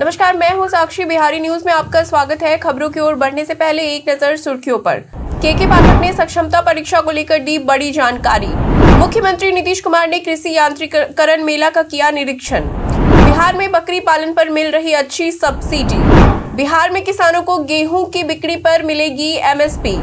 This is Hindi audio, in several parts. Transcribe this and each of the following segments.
नमस्कार मैं हूं साक्षी बिहारी न्यूज में आपका स्वागत है खबरों की ओर बढ़ने से पहले एक नजर सुर्खियों पर के के पाठक ने सक्षमता परीक्षा को लेकर दी बड़ी जानकारी मुख्यमंत्री नीतीश कुमार ने कृषि यांत्रिकरण मेला का किया निरीक्षण बिहार में बकरी पालन पर मिल रही अच्छी सब्सिडी बिहार में किसानों को गेहूं की बिक्री पर मिलेगी एमएसपी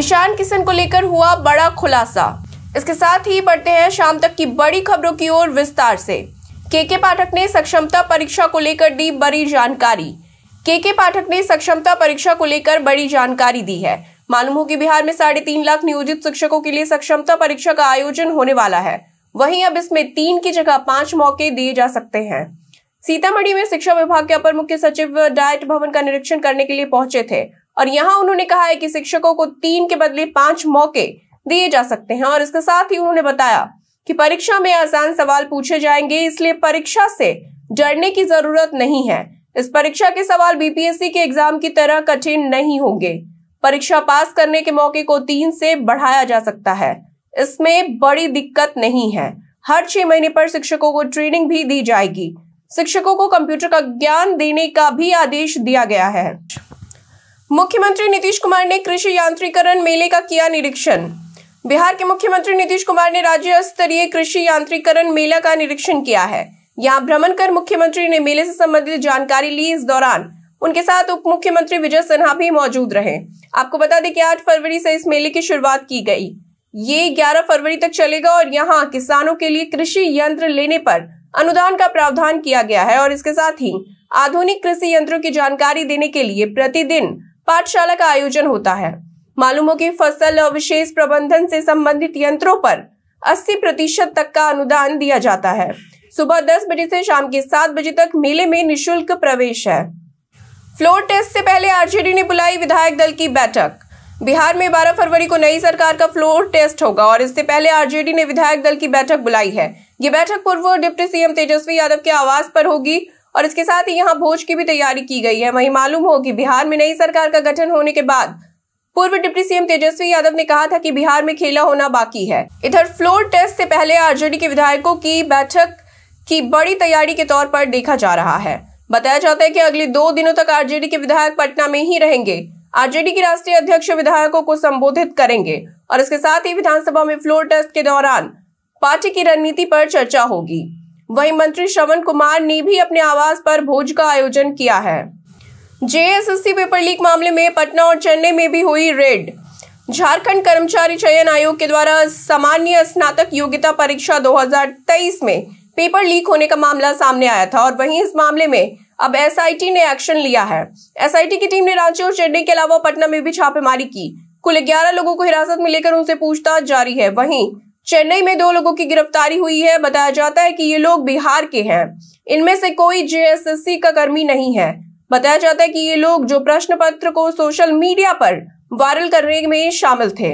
ईशान किशन को लेकर हुआ बड़ा खुलासा इसके साथ ही बढ़ते हैं शाम तक की बड़ी खबरों की ओर विस्तार से के के पाठक ने सक्षमता परीक्षा को लेकर दी बड़ी जानकारी के के पाठक ने सक्षमता परीक्षा को लेकर बड़ी जानकारी दी है मालूम हो कि बिहार में साढ़े तीन लाख नियोजित शिक्षकों के लिए सक्षमता परीक्षा का आयोजन होने वाला है वहीं अब इसमें तीन की जगह पांच मौके दिए जा सकते हैं सीतामढ़ी में शिक्षा विभाग के अपर मुख्य सचिव डायट भवन का निरीक्षण करने के लिए पहुंचे थे और यहां उन्होंने कहा है कि शिक्षकों को तीन के बदले पांच मौके दिए जा सकते हैं और इसके साथ ही उन्होंने बताया कि परीक्षा में आसान सवाल पूछे जाएंगे इसलिए परीक्षा से डरने की जरूरत नहीं है इस परीक्षा के सवाल बीपीएससी के एग्जाम की तरह कठिन नहीं होंगे परीक्षा पास करने के मौके को तीन से बढ़ाया जा सकता है इसमें बड़ी दिक्कत नहीं है हर छह महीने पर शिक्षकों को ट्रेनिंग भी दी जाएगी शिक्षकों को कंप्यूटर का ज्ञान देने का भी आदेश दिया गया है मुख्यमंत्री नीतीश कुमार ने कृषि यांत्रिकरण मेले का किया निरीक्षण बिहार के मुख्यमंत्री नीतीश कुमार ने राज्य स्तरीय कृषि यांत्रिकरण मेला का निरीक्षण किया है यहाँ भ्रमण कर मुख्यमंत्री ने मेले से संबंधित जानकारी ली इस दौरान उनके साथ उप मुख्यमंत्री विजय सिन्हा भी मौजूद रहे आपको बता दें कि आठ फरवरी से इस मेले की शुरुआत की गई ये ग्यारह फरवरी तक चलेगा और यहाँ किसानों के लिए कृषि यंत्र लेने पर अनुदान का प्रावधान किया गया है और इसके साथ ही आधुनिक कृषि यंत्रों की जानकारी देने के लिए प्रतिदिन पाठशाला का आयोजन होता है मालूम हो कि फसल अवशेष प्रबंधन से संबंधित यंत्रों पर 80 प्रतिशत तक का अनुदान दिया जाता है सुबह 10 बजे से शाम के 7 बजे तक मेले में निशुल्क प्रवेश है फ्लोर टेस्ट से पहले आरजेडी ने बुलाई विधायक दल की बैठक बिहार में 12 फरवरी को नई सरकार का फ्लोर टेस्ट होगा और इससे पहले आरजेडी ने विधायक दल की बैठक बुलाई है ये बैठक पूर्व डिप्टी सीएम तेजस्वी यादव के आवास पर होगी और इसके साथ ही यहाँ भोज की भी तैयारी की गई है वही मालूम हो कि बिहार में नई सरकार का गठन होने के बाद पूर्व डिप्टी सीएम तेजस्वी यादव ने कहा था कि बिहार में खेला होना बाकी है इधर फ्लोर टेस्ट से पहले आरजेडी के विधायकों की बैठक की बड़ी तैयारी के तौर पर देखा जा रहा है बताया जाता है कि अगले दो दिनों तक आरजेडी के विधायक पटना में ही रहेंगे आरजेडी के राष्ट्रीय अध्यक्ष विधायकों को संबोधित करेंगे और इसके साथ ही विधानसभा में फ्लोर टेस्ट के दौरान पार्टी की रणनीति पर चर्चा होगी वहीं मंत्री श्रवण कुमार ने भी अपने आवास पर भोज का आयोजन किया है जेएसएससी पेपर लीक मामले में पटना और चेन्नई में भी हुई रेड झारखंड कर्मचारी चयन आयोग के द्वारा सामान्य स्नातक योग्यता परीक्षा 2023 में पेपर लीक होने का मामला सामने आया था और वहीं इस मामले में अब एसआईटी ने एक्शन लिया है एसआईटी की टीम ने रांची और चेन्नई के अलावा पटना में भी छापेमारी की कुल ग्यारह लोगों को हिरासत में लेकर उनसे पूछताछ जारी है वहीं चेन्नई में दो लोगों की गिरफ्तारी हुई है बताया जाता है कि ये लोग बिहार के हैं इनमें से कोई जेएसएससी का कर्मी नहीं है बताया जाता है कि ये लोग जो प्रश्न पत्र को सोशल मीडिया पर वायरल करने में शामिल थे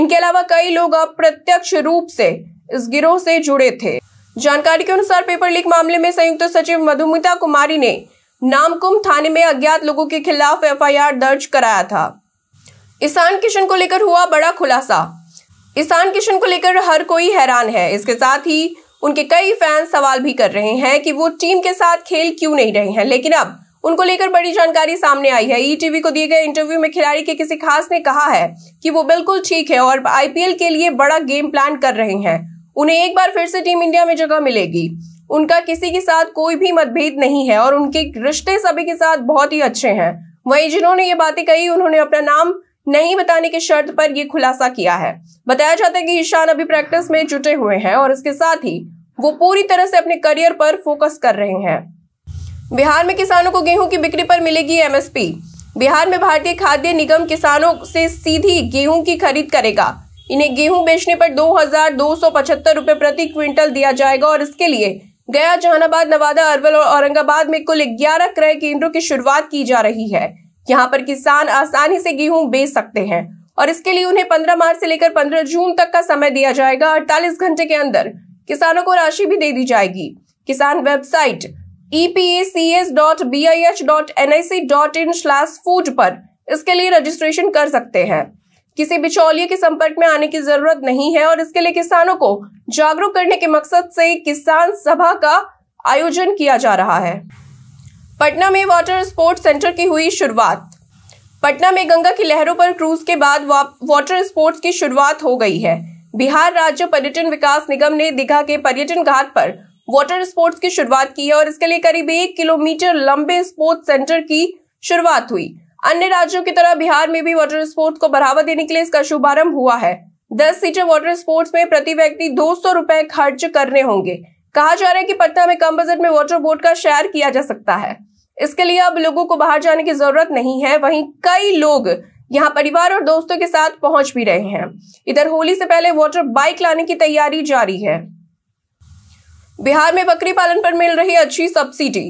इनके अलावा कई लोग अप्रत्यक्ष रूप से इस गिरोह से जुड़े थे जानकारी के अनुसार पेपर लीक मामले में संयुक्त सचिव मधुमिता कुमारी ने नामकुम थाने में अज्ञात लोगों के खिलाफ एफआईआर दर्ज कराया था ईशान किशन को लेकर हुआ बड़ा खुलासा ईशान किशन को लेकर हर कोई हैरान है इसके साथ ही उनके कई फैंस सवाल भी कर रहे हैं कि वो टीम के साथ खेल क्यों नहीं रहे हैं लेकिन अब उनको लेकर बड़ी जानकारी सामने आई है ईटीवी e को दिए गए इंटरव्यू में खिलाड़ी के किसी खास ने कहा है कि वो बिल्कुल ठीक है और आईपीएल के लिए बड़ा गेम प्लान कर रहे हैं उन्हें एक बार फिर से टीम इंडिया में जगह मिलेगी उनका किसी के साथ कोई भी मतभेद नहीं है और उनके रिश्ते सभी के साथ बहुत ही अच्छे हैं वहीं जिन्होंने ये बातें कही उन्होंने अपना नाम नहीं बताने की शर्त पर यह खुलासा किया है बताया जाता है कि ईशान अभी प्रैक्टिस में जुटे हुए हैं और इसके साथ ही वो पूरी तरह से अपने करियर पर फोकस कर रहे हैं बिहार में किसानों को गेहूं की बिक्री पर मिलेगी एमएसपी बिहार में भारतीय खाद्य निगम किसानों से सीधी गेहूं की खरीद करेगा इन्हें गेहूं बेचने पर दो हजार दो सौ पचहत्तर रूपए प्रति क्विंटल दिया जाएगा और इसके लिए गया जहानाबाद नवादा अरवल और औरंगाबाद में कुल ग्यारह क्रय केंद्रों की शुरुआत की जा रही है यहाँ पर किसान आसानी से गेहूं बेच सकते हैं और इसके लिए उन्हें 15 मार्च से लेकर 15 जून तक का समय दिया जाएगा 48 घंटे के अंदर किसानों को राशि भी दे दी जाएगी किसान वेबसाइट E food पर इसके लिए रजिस्ट्रेशन कर सकते हैं किसी बिचौलिए के संपर्क में आने की जरूरत नहीं है और इसके लिए किसानों को जागरूक करने के मकसद से किसान सभा का आयोजन किया जा रहा है पटना में वाटर स्पोर्ट सेंटर की हुई शुरुआत पटना में गंगा की लहरों पर क्रूज के बाद वाटर स्पोर्ट्स की शुरुआत हो गई है बिहार राज्य पर्यटन विकास निगम ने दीघा के पर्यटन घाट पर वाटर स्पोर्ट्स की शुरुआत की है और इसके लिए करीब एक किलोमीटर लंबे स्पोर्ट्स सेंटर की शुरुआत हुई अन्य राज्यों की तरह बिहार में भी वाटर स्पोर्ट्स को बढ़ावा देने के लिए इसका शुभारंभ हुआ है दस सीटर वाटर स्पोर्ट्स में प्रति व्यक्ति दो सौ रुपए खर्च करने होंगे कहा जा रहा है कि पटना में कम बजट में वाटर बोर्ड का शेयर किया जा सकता है इसके लिए अब लोगों को बाहर जाने की जरूरत नहीं है वहीं कई लोग यहाँ परिवार और दोस्तों के साथ पहुंच भी रहे हैं इधर होली से पहले वाटर बाइक लाने की तैयारी जारी है बिहार में बकरी पालन पर मिल रही अच्छी सब्सिडी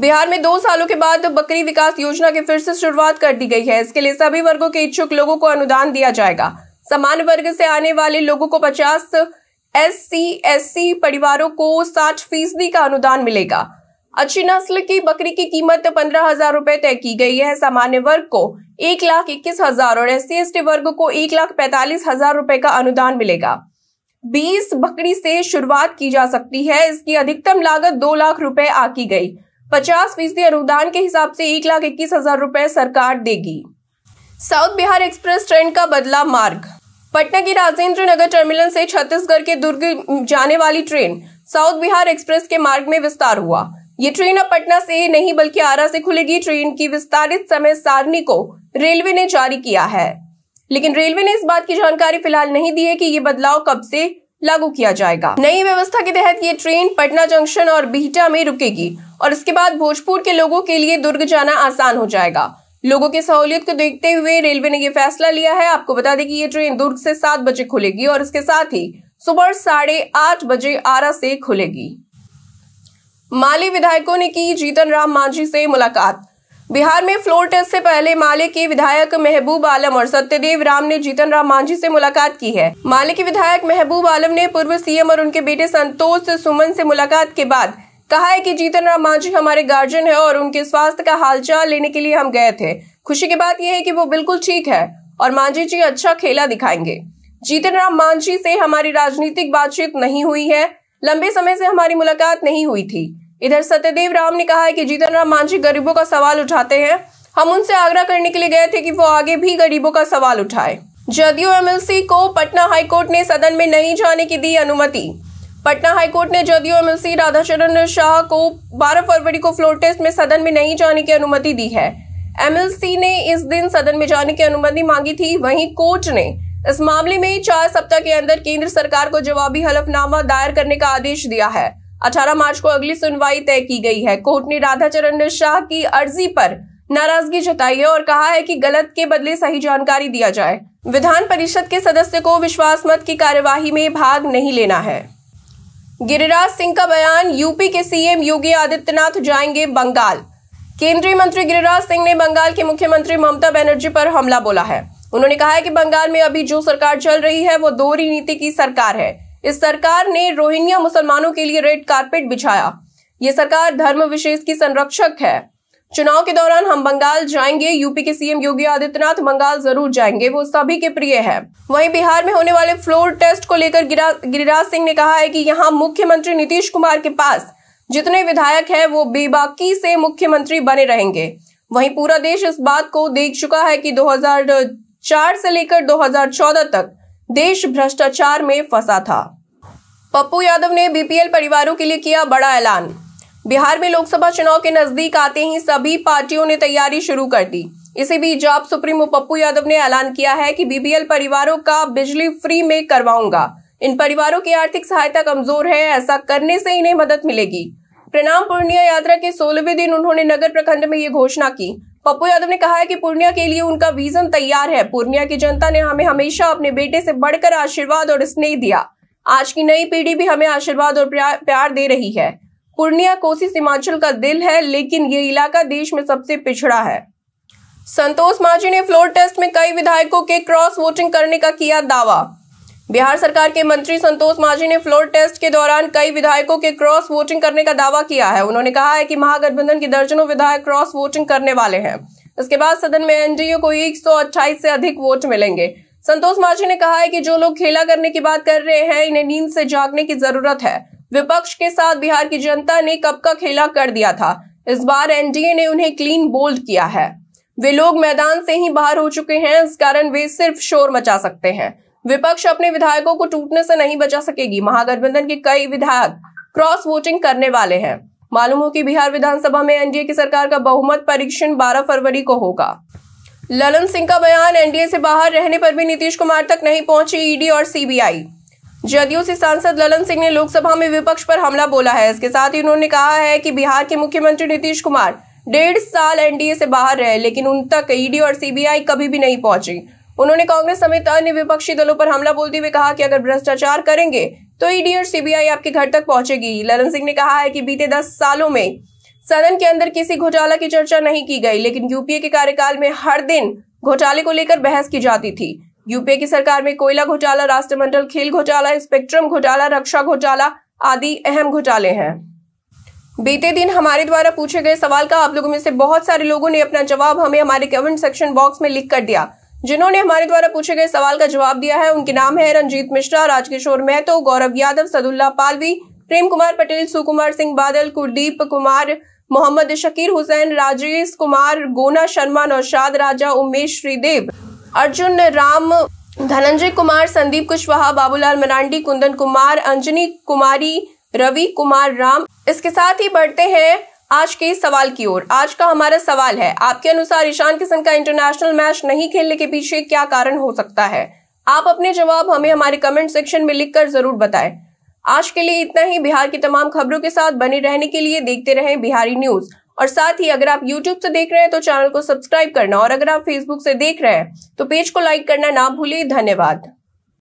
बिहार में दो सालों के बाद बकरी विकास योजना की फिर से शुरुआत कर दी गई है इसके लिए सभी वर्गों के इच्छुक लोगों को अनुदान दिया जाएगा सामान्य वर्ग से आने वाले लोगों को 50 एस सी एस सी परिवारों को 60 फीसदी का अनुदान मिलेगा अच्छी नस्ल की बकरी की कीमत पंद्रह हजार रूपए तय की गई है सामान्य वर्ग को एक लाख इक्कीस हजार और एस सी वर्ग को एक लाख पैतालीस हजार रूपए का अनुदान मिलेगा बीस बकरी से शुरुआत की जा सकती है इसकी अधिकतम लागत दो लाख रुपए आकी गई पचास फीसदी अनुदान के हिसाब से एक लाख इक्कीस हजार रुपए सरकार देगी साउथ बिहार एक्सप्रेस ट्रेन का बदला मार्ग पटना की राजेंद्र नगर टर्मिनल से छत्तीसगढ़ के दुर्ग जाने वाली ट्रेन साउथ बिहार एक्सप्रेस के मार्ग में विस्तार हुआ ये ट्रेन अब पटना से नहीं बल्कि आरा से खुलेगी ट्रेन की विस्तारित समय सारणी को रेलवे ने जारी किया है लेकिन रेलवे ने इस बात की जानकारी फिलहाल नहीं दी है कि ये बदलाव कब से लागू किया जाएगा नई व्यवस्था के तहत ये ट्रेन पटना जंक्शन और बिहटा में रुकेगी और इसके बाद भोजपुर के लोगों के लिए दुर्ग जाना आसान हो जाएगा लोगों की सहूलियत को देखते हुए रेलवे ने यह फैसला लिया है आपको बता दें कि ये ट्रेन दुर्ग से सात बजे खुलेगी और इसके साथ ही सुबह साढ़े आठ बजे आरा से खुलेगी माली विधायकों ने की जीतन राम मांझी से मुलाकात बिहार में फ्लोर टेस्ट से पहले माले के विधायक महबूब आलम और सत्यदेव राम ने जीतन राम मांझी से मुलाकात की है माले के विधायक महबूब आलम ने पूर्व सीएम और उनके बेटे संतोष सुमन से मुलाकात के बाद कहा है कि जीतन राम मांझी हमारे गार्जियन है और उनके स्वास्थ्य का हालचाल लेने के लिए हम गए थे खुशी की बात यह है कि वो बिल्कुल ठीक है और मांझी जी अच्छा खेला दिखाएंगे जीतन राम मांझी से हमारी राजनीतिक बातचीत नहीं हुई है लंबे समय से हमारी मुलाकात नहीं हुई थी इधर सत्यदेव राम ने कहा है कि जीतन राम मांझी गरीबों का सवाल उठाते हैं हम उनसे आग्रह करने के लिए गए थे कि वो आगे भी गरीबों का सवाल उठाए जदयू एमएलसी को पटना हाईकोर्ट ने सदन में नहीं जाने की दी अनुमति पटना हाईकोर्ट ने जदयू एमएलसी राधाचरण शाह को 12 फरवरी को फ्लोर टेस्ट में सदन में नहीं जाने की अनुमति दी है एमएलसी ने इस दिन सदन में जाने की अनुमति मांगी थी वहीं कोर्ट ने इस मामले में चार सप्ताह के अंदर केंद्र सरकार को जवाबी हलफनामा दायर करने का आदेश दिया है 18 मार्च को अगली सुनवाई तय की गई है कोर्ट ने राधा चरण शाह की अर्जी पर नाराजगी जताई है और कहा है कि गलत के बदले सही जानकारी दिया जाए विधान परिषद के सदस्य को विश्वास मत की कार्यवाही में भाग नहीं लेना है गिरिराज सिंह का बयान यूपी के सीएम योगी आदित्यनाथ जाएंगे बंगाल केंद्रीय मंत्री गिरिराज सिंह ने बंगाल के मुख्यमंत्री ममता बनर्जी पर हमला बोला है उन्होंने कहा है कि बंगाल में अभी जो सरकार चल रही है वो दोहरी नीति की सरकार है इस सरकार ने रोहिंग्या मुसलमानों के लिए रेड कार्पेट बिछाया ये सरकार धर्म विशेष की संरक्षक है चुनाव के दौरान हम बंगाल जाएंगे यूपी के सीएम योगी आदित्यनाथ बंगाल जरूर जाएंगे वो सभी के प्रिय है वहीं बिहार में होने वाले फ्लोर टेस्ट को लेकर गिरिराज सिंह ने कहा है कि यहाँ मुख्यमंत्री नीतीश कुमार के पास जितने विधायक हैं वो बेबाकी से मुख्यमंत्री बने रहेंगे वहीं पूरा देश इस बात को देख चुका है कि 2004 से लेकर 2014 तक देश भ्रष्टाचार में फंसा था पप्पू यादव ने बीपीएल परिवारों के लिए किया बड़ा ऐलान बिहार में लोकसभा चुनाव के नजदीक आते ही सभी पार्टियों ने तैयारी शुरू कर दी इसी बीच जॉब सुप्रीमो पप्पू यादव ने ऐलान किया है कि बीपीएल परिवारों का बिजली फ्री में करवाऊंगा इन परिवारों की आर्थिक सहायता कमजोर है ऐसा करने से इन्हें मदद मिलेगी प्रणाम पूर्णिया यात्रा के सोलहवें दिन उन्होंने नगर प्रखंड में ये घोषणा की पप्पू यादव ने कहा है कि पूर्णिया के लिए उनका विजन तैयार है पूर्णिया की जनता ने हमें हमेशा अपने बेटे से बढ़कर आशीर्वाद और स्नेह दिया आज की नई पीढ़ी भी हमें आशीर्वाद और प्यार दे रही है पूर्णिया कोसी सीमांचल का दिल है लेकिन ये इलाका देश में सबसे पिछड़ा है संतोष मांझी ने फ्लोर टेस्ट में कई विधायकों के क्रॉस वोटिंग करने का किया दावा बिहार सरकार के मंत्री संतोष मांझी ने फ्लोर टेस्ट के दौरान कई विधायकों के क्रॉस वोटिंग करने का दावा किया है उन्होंने कहा है कि महागठबंधन के दर्जनों विधायक क्रॉस वोटिंग करने वाले हैं इसके बाद सदन में एनडीए को एक से अधिक वोट मिलेंगे संतोष मांझी ने कहा है कि जो लोग खेला करने की बात कर रहे हैं इन्हें नींद से जागने की जरूरत है विपक्ष के साथ बिहार की जनता ने कब का खेला कर दिया था इस बार एनडीए ने उन्हें क्लीन बोल्ड किया है वे लोग मैदान से ही बाहर हो चुके हैं इस कारण वे सिर्फ शोर मचा सकते हैं विपक्ष अपने विधायकों को टूटने से नहीं बचा सकेगी महागठबंधन के कई विधायक क्रॉस वोटिंग करने वाले हैं मालूम हो कि बिहार विधानसभा में एनडीए की सरकार का बहुमत परीक्षण 12 फरवरी को होगा ललन सिंह का बयान एनडीए से बाहर रहने पर भी नीतीश कुमार तक नहीं पहुंची ईडी और सीबीआई जदयू से सांसद ललन सिंह ने लोकसभा में विपक्ष पर हमला बोला है इसके साथ ही उन्होंने कहा है कि बिहार के मुख्यमंत्री नीतीश कुमार डेढ़ साल एनडीए से बाहर रहे लेकिन उन तक ईडी और सीबीआई कभी भी नहीं पहुंची उन्होंने कांग्रेस समेत अन्य विपक्षी दलों पर हमला बोलते हुए कहा कि अगर भ्रष्टाचार करेंगे तो ईडी और सीबीआई आपके घर तक पहुंचेगी ललन सिंह ने कहा है कि बीते दस सालों में सदन के अंदर किसी घोटाला की चर्चा नहीं की गई लेकिन यूपीए के कार्यकाल में हर दिन घोटाले को लेकर बहस की जाती थी यूपीए की सरकार में कोयला घोटाला राष्ट्रमंडल खेल घोटाला स्पेक्ट्रम घोटाला रक्षा घोटाला आदि अहम घोटाले हैं बीते दिन हमारे द्वारा पूछे गए सवाल का आप लोगों में से बहुत सारे लोगों ने अपना जवाब हमें हमारे कमेंट सेक्शन बॉक्स में लिख कर दिया जिन्होंने हमारे द्वारा पूछे गए सवाल का जवाब दिया है उनके नाम है रंजीत मिश्रा राजकिशोर महतो गौरव यादव सदुल्ला पालवी प्रेम कुमार पटेल सुकुमार सिंह बादल कुलदीप कुमार मोहम्मद शकीर हुसैन राजेश कुमार गोना शर्मा नौशाद राजा उमेश श्रीदेव अर्जुन राम धनंजय कुमार संदीप कुशवाहा बाबूलाल मरांडी कुंदन कुमार अंजनी कुमारी रवि कुमार राम इसके साथ ही बढ़ते हैं आज के सवाल की ओर आज का हमारा सवाल है आपके अनुसार ईशान किशन का इंटरनेशनल मैच नहीं खेलने के पीछे क्या कारण हो सकता है आप अपने जवाब हमें हमारे कमेंट सेक्शन में लिखकर जरूर बताएं आज के लिए इतना ही बिहार की तमाम खबरों के साथ बने रहने के लिए देखते रहें बिहारी न्यूज और साथ ही अगर आप YouTube से देख रहे हैं तो चैनल को सब्सक्राइब करना और अगर आप Facebook से देख रहे हैं तो पेज को लाइक करना ना भूलें धन्यवाद